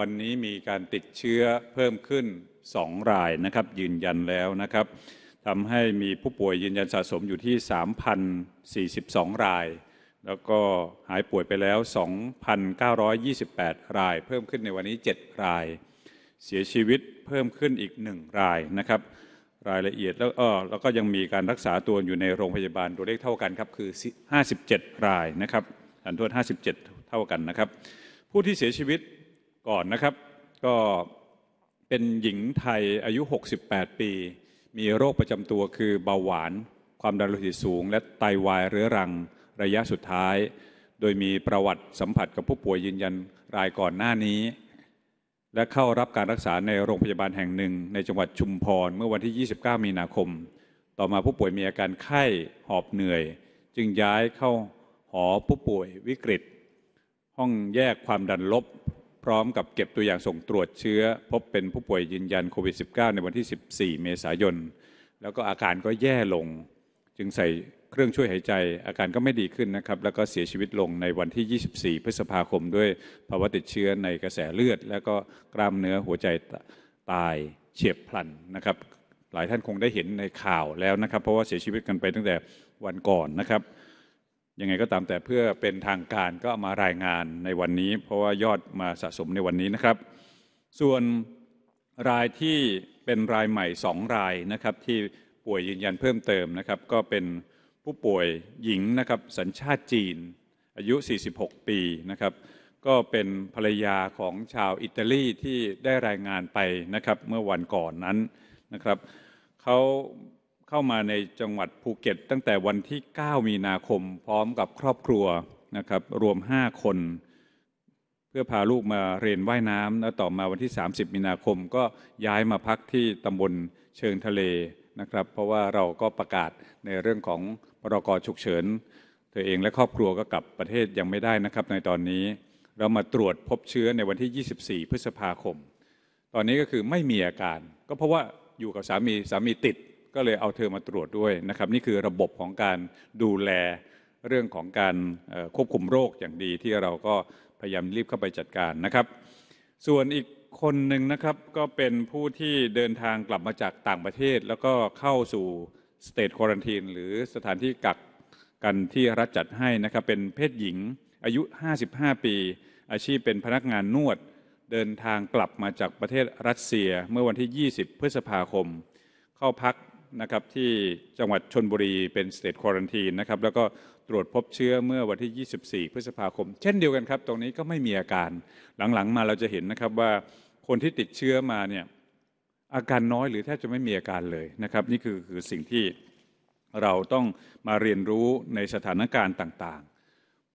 วันนี้มีการติดเชื้อเพิ่มขึ้น 2 รายนะครับยืนยันแล้วนะครับทำให้มีผู้ป่วยยืนยันสะสมอยู่ที่ 3,042 ราย แล้วก็หายป่วยไปแล้ว 2,928ราย เพิ่มขึ้นในวันนี้7ราย เสียชีวิตเพิ่มขึ้นอีก 1 รายนะครับรายละเอียดแล้วเออแล้วก็ยังมีการรักษาตัวอยู่ในโรงพยาบาลตัวเลขเท่ากันครับคือ 57รายนะครับอันทวน57เท่ากันนะครับผู้ที่เสียชีวิตก่อนนะครับ ก็เป็นหญิงไทยอายุ 68 ปี มีโรคประจำตัวคือเบาหวาน ความดันโลหิตสูง และไตาวายเรื้อรัง ระยะสุดท้าย โดยมีประวัติสัมผัสกับผู้ป่วยยืนยันรายก่อนหน้านี้ และเข้ารับการรักษาในโรงพยาบาลแห่งหนึ่ง ในจังหวัดชุมพรเมื่อวันที่ 29 มีนาคม ต่อมาผู้ป่วยมีอาการไข้ หอบเหนื่อย จึงย้ายเข้าหอผู้ป่วยวิกฤต ห้องแยกความดันลบพร้อมกับเก็บตัวอย่างส่งตรวจเชื้อพบเป็นผู้ป่วยยืนยันโควิด -19 ในวันที่ 14 เมษายน แล้วก็อาการก็แย่ลง จึงใส่เครื่องช่วยหายใจ อาการก็ไม่ดีขึ้นนะครับ แล้วก็เสียชีวิตลงในวันที่ 24 พฤษภาคมด้วยภาวะติดเชื้อในกระแสเลือด แล้วก็กล้ามเนื้อหัวใจตายเฉียบพลันนะครับ หลายท่านคงได้เห็นในข่าวแล้วนะครับ เพราะว่าเสียชีวิตกันไปตั้งแต่วันก่อนนะครับยังไงก็ตามแต่เพื่อเป็นทางการก็มารายงานในวันนี้ เพราะว่ายอดมาสะสมในวันนี้นะครับ ส่วนรายที่เป็นรายใหม่สองรายนะครับที่ป่วยยืนยันเพิ่มเติมนะครับ ก็เป็นผู้ป่วยหญิงนะครับสัญชาติจีน อายุ46ปีนะครับ ก็เป็นภรรยาของชาวอิตาลีที่ได้รายงานไปนะครับเมื่อวันก่อนนั้นนะครับเขาเข้ามาในจังหวัดภูเก็ตตั้งแต่วันที่ 9 มีนาคม พร้อมกับครอบครัวนะครับรวม 5 คน เพื่อพาลูกมาเรียนว่ายน้ำแล้วต่อมาวันที่ 30 มีนาคมก็ย้ายมาพักที่ตำบลเชิงทะเลนะครับเพราะว่าเราก็ประกาศในเรื่องของพรกฉุกเฉินเธอเองและครอบครัวก็กลับประเทศยังไม่ได้นะครับ ในตอนนี้เรามาตรวจพบเชื้อในวันที่ 24 พฤษภาคม ตอนนี้ก็คือไม่มีอาการ ก็เพราะว่าอยู่กับสามีสามีติดก็เลยเอาเธอมาตรวจด้วยนะครับ นี่คือระบบของการดูแลเรื่องของการควบคุมโรคอย่างดีที่เราก็พยายามรีบเข้าไปจัดการนะครับ ส่วนอีกคนหนึ่งนะครับก็เป็นผู้ที่เดินทางกลับมาจากต่างประเทศ แล้วก็เข้าสู่สเตทควอรันทนหรือสถานที่กักกันที่รัฐจัดให้นะครับ เป็นเพศหญิงอายุ 55 ปี อาชีพเป็นพนักงานนวด เดินทางกลับมาจากประเทศรัสเซีย เมื่อวันที่ 20 พฤษภาคม เข้าพักนะครับที่จังหวัดชนบุรีเป็นสเตทควอรันทีนนะครับแล้วก็ตรวจพบเชื้อเมื่อวันที่ 24 พฤษภาคม เช่นเดียวกันครับตรงนี้ก็ไม่มีอาการหลังๆมาเราจะเห็นนะครับว่าคนที่ติดเชื้อมาเนี่ยอาการน้อยหรือแทบจะไม่มีอาการเลยนะครับนี่คือคือสิ่งที่เราต้องมาเรียนรู้ในสถานการณ์ต่าง